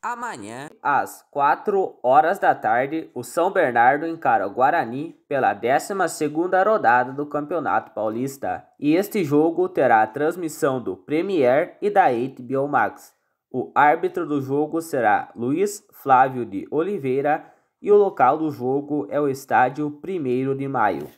Amanhã, às 4 horas da tarde, o São Bernardo encara o Guarani pela 12ª rodada do Campeonato Paulista. E este jogo terá a transmissão do Premier e da HBO Max. O árbitro do jogo será Luiz Flávio de Oliveira e o local do jogo é o estádio 1 de Maio.